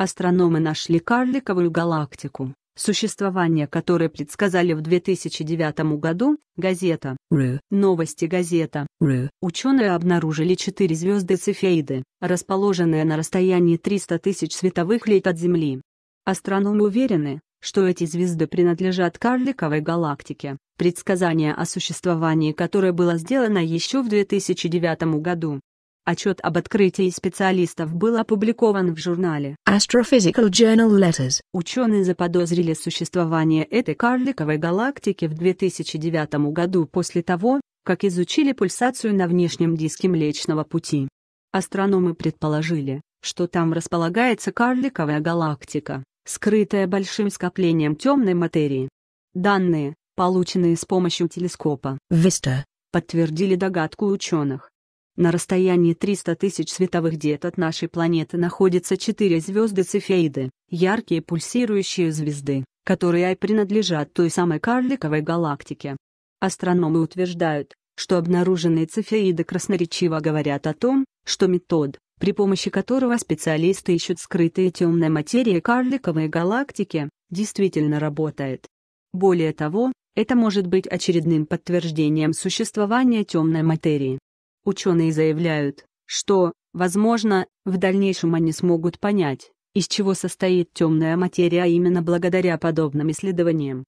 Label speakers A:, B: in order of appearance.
A: Астрономы нашли карликовую галактику, существование которой предсказали в 2009 году, газета «Ру», новости газета «Ру». Ученые обнаружили четыре звезды Цефеиды, расположенные на расстоянии 300 тысяч световых лет от Земли. Астрономы уверены, что эти звезды принадлежат карликовой галактике, предсказание о существовании которой было сделано еще в 2009 году. Отчет об открытии специалистов был опубликован в журнале
B: Astrophysical Journal Letters.
A: Ученые заподозрили существование этой карликовой галактики в 2009 году после того, как изучили пульсацию на внешнем диске Млечного Пути. Астрономы предположили, что там располагается карликовая галактика, скрытая большим скоплением темной материи. Данные, полученные с помощью телескопа VISTA, подтвердили догадку ученых. На расстоянии 300 тысяч световых дет от нашей планеты находятся четыре звезды Цефеиды, яркие пульсирующие звезды, которые и принадлежат той самой карликовой галактике. Астрономы утверждают, что обнаруженные Цефеиды красноречиво говорят о том, что метод, при помощи которого специалисты ищут скрытые темной материи карликовой галактики, действительно работает. Более того, это может быть очередным подтверждением существования темной материи. Ученые заявляют, что, возможно, в дальнейшем они смогут понять, из чего состоит темная материя а именно благодаря подобным исследованиям.